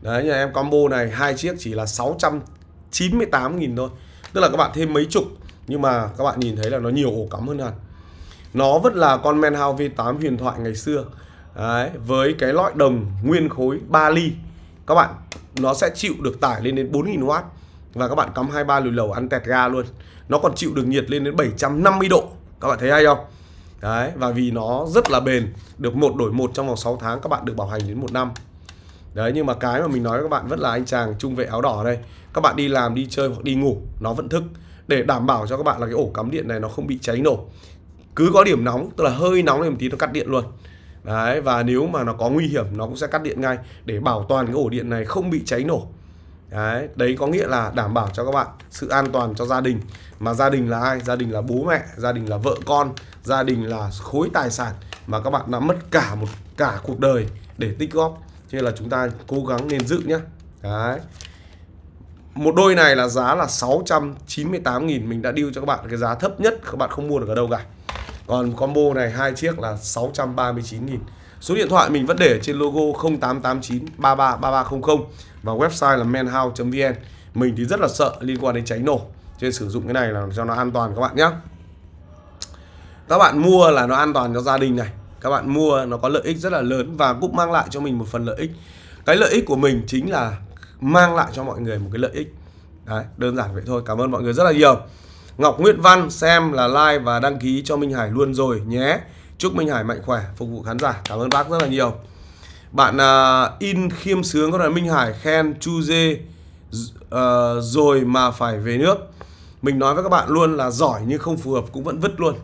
đấy nhà em combo này hai chiếc chỉ là 698 nghìn thôi tức là các bạn thêm mấy chục nhưng mà các bạn nhìn thấy là nó nhiều ổ cắm hơn hẳn nó vẫn là con Manhao V8 huyền thoại ngày xưa Đấy, với cái lõi đồng nguyên khối 3 ly các bạn nó sẽ chịu được tải lên đến 4000W và các bạn cắm 23 lùi lầu ăn tẹt ga luôn nó còn chịu được nhiệt lên đến 750 độ các bạn thấy hay không đấy và vì nó rất là bền được một đổi một trong vòng 6 tháng các bạn được bảo hành đến một năm đấy nhưng mà cái mà mình nói với các bạn vẫn là anh chàng trung vệ áo đỏ đây các bạn đi làm đi chơi hoặc đi ngủ nó vẫn thức để đảm bảo cho các bạn là cái ổ cắm điện này nó không bị cháy nổ cứ có điểm nóng tức là hơi nóng lên một tí nó cắt điện luôn đấy và nếu mà nó có nguy hiểm nó cũng sẽ cắt điện ngay để bảo toàn cái ổ điện này không bị cháy nổ đấy đấy có nghĩa là đảm bảo cho các bạn sự an toàn cho gia đình mà gia đình là ai gia đình là bố mẹ gia đình là vợ con gia đình là khối tài sản mà các bạn đã mất cả một cả cuộc đời để tích góp cho nên là chúng ta cố gắng nên giữ nhé đấy một đôi này là giá là 698.000 mình đã điêu cho các bạn cái giá thấp nhất các bạn không mua được ở đâu cả còn combo này hai chiếc là 639.000 Số điện thoại mình vẫn để trên logo 0889 333300 và website là manhouse.vn. Mình thì rất là sợ liên quan đến cháy nổ. Cho nên sử dụng cái này là cho nó an toàn các bạn nhé. Các bạn mua là nó an toàn cho gia đình này. Các bạn mua nó có lợi ích rất là lớn và cũng mang lại cho mình một phần lợi ích. Cái lợi ích của mình chính là mang lại cho mọi người một cái lợi ích. Đấy, đơn giản vậy thôi. Cảm ơn mọi người rất là nhiều. Ngọc Nguyễn Văn xem là like và đăng ký cho Minh Hải luôn rồi nhé chúc Minh Hải mạnh khỏe phục vụ khán giả cảm ơn bác rất là nhiều bạn uh, in khiêm sướng có bạn Minh Hải khen Chu Dê uh, rồi mà phải về nước mình nói với các bạn luôn là giỏi nhưng không phù hợp cũng vẫn vứt luôn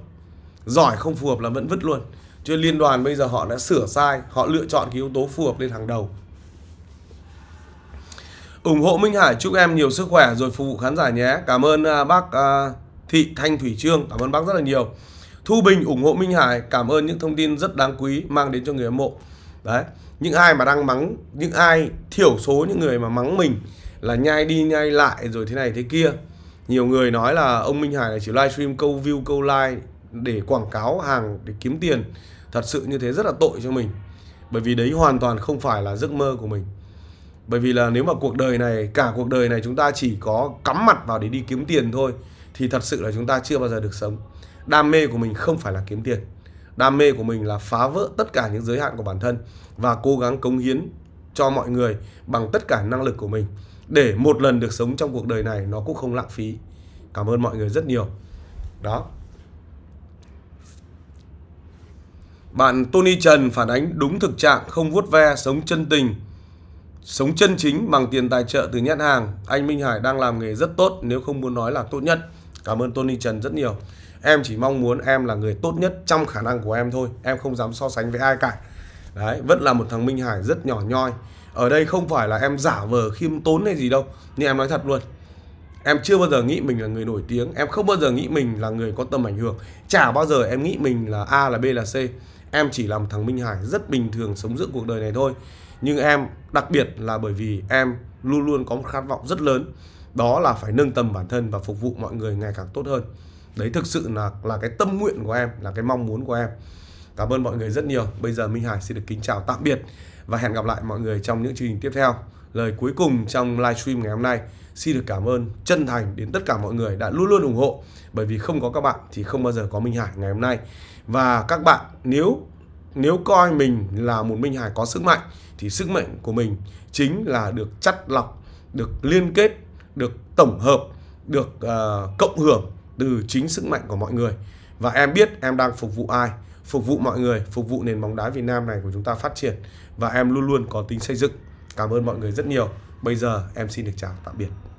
giỏi không phù hợp là vẫn vứt luôn cho liên đoàn bây giờ họ đã sửa sai họ lựa chọn cái yếu tố phù hợp lên hàng đầu ủng hộ Minh Hải chúc em nhiều sức khỏe rồi phục vụ khán giả nhé cảm ơn uh, bác uh, Thị Thanh Thủy Trương cảm ơn bác rất là nhiều Thu Bình ủng hộ Minh Hải cảm ơn những thông tin rất đáng quý mang đến cho người hâm mộ. Đấy, những ai mà đang mắng, những ai thiểu số những người mà mắng mình là nhai đi nhai lại rồi thế này thế kia. Nhiều người nói là ông Minh Hải là chỉ livestream câu view câu like để quảng cáo hàng để kiếm tiền. Thật sự như thế rất là tội cho mình. Bởi vì đấy hoàn toàn không phải là giấc mơ của mình. Bởi vì là nếu mà cuộc đời này, cả cuộc đời này chúng ta chỉ có cắm mặt vào để đi kiếm tiền thôi thì thật sự là chúng ta chưa bao giờ được sống đam mê của mình không phải là kiếm tiền đam mê của mình là phá vỡ tất cả những giới hạn của bản thân và cố gắng cống hiến cho mọi người bằng tất cả năng lực của mình để một lần được sống trong cuộc đời này nó cũng không lãng phí cảm ơn mọi người rất nhiều đó bạn Tony Trần phản ánh đúng thực trạng không vuốt ve sống chân tình sống chân chính bằng tiền tài trợ từ nhãn hàng anh Minh Hải đang làm nghề rất tốt nếu không muốn nói là tốt nhất cảm ơn Tony Trần rất nhiều em chỉ mong muốn em là người tốt nhất trong khả năng của em thôi em không dám so sánh với ai cả đấy vẫn là một thằng minh hải rất nhỏ nhoi ở đây không phải là em giả vờ khiêm tốn hay gì đâu nhưng em nói thật luôn em chưa bao giờ nghĩ mình là người nổi tiếng em không bao giờ nghĩ mình là người có tầm ảnh hưởng chả bao giờ em nghĩ mình là a là b là c em chỉ là một thằng minh hải rất bình thường sống giữa cuộc đời này thôi nhưng em đặc biệt là bởi vì em luôn luôn có một khát vọng rất lớn đó là phải nâng tầm bản thân và phục vụ mọi người ngày càng tốt hơn đấy thực sự là là cái tâm nguyện của em là cái mong muốn của em cảm ơn mọi người rất nhiều bây giờ minh hải xin được kính chào tạm biệt và hẹn gặp lại mọi người trong những chương trình tiếp theo lời cuối cùng trong livestream ngày hôm nay xin được cảm ơn chân thành đến tất cả mọi người đã luôn luôn ủng hộ bởi vì không có các bạn thì không bao giờ có minh hải ngày hôm nay và các bạn nếu nếu coi mình là một minh hải có sức mạnh thì sức mạnh của mình chính là được chắt lọc được liên kết được tổng hợp được uh, cộng hưởng từ chính sức mạnh của mọi người và em biết em đang phục vụ ai phục vụ mọi người phục vụ nền bóng đá Việt Nam này của chúng ta phát triển và em luôn luôn có tính xây dựng cảm ơn mọi người rất nhiều bây giờ em xin được chào tạm biệt